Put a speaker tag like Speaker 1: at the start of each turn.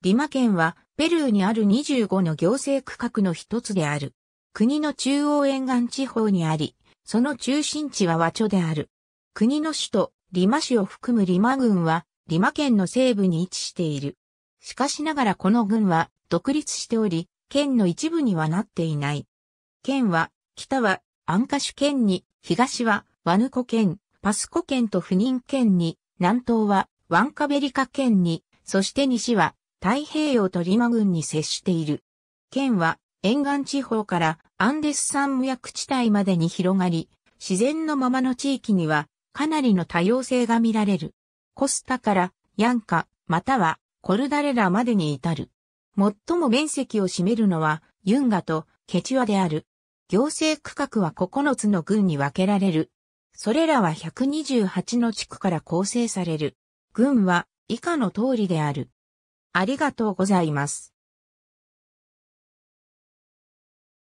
Speaker 1: リマ県は、ペルーにある25の行政区
Speaker 2: 画の一つである。国の中央沿岸地方にあり、その中心地は和著である。国の首都、リマ市を含むリマ郡は、リマ県の西部に位置している。しかしながらこの郡は独立しており、県の一部にはなっていない。県は、北はアンカシュ県に、東はワヌコ県、パスコ県と不妊県に、南東はワンカベリカ県に、そして西は太平洋とリマ軍に接している。県は沿岸地方からアンデス山脈地帯までに広がり、自然のままの地域にはかなりの多様性が見られる。コスタからヤンカ、またはコルダレラまでに至る。最も面積を占めるのはユンガとケチュアである。行政区画は9つの郡に分けられる。それらは128の地区から構成される。郡は以下
Speaker 1: の通りである。ありがとうございます。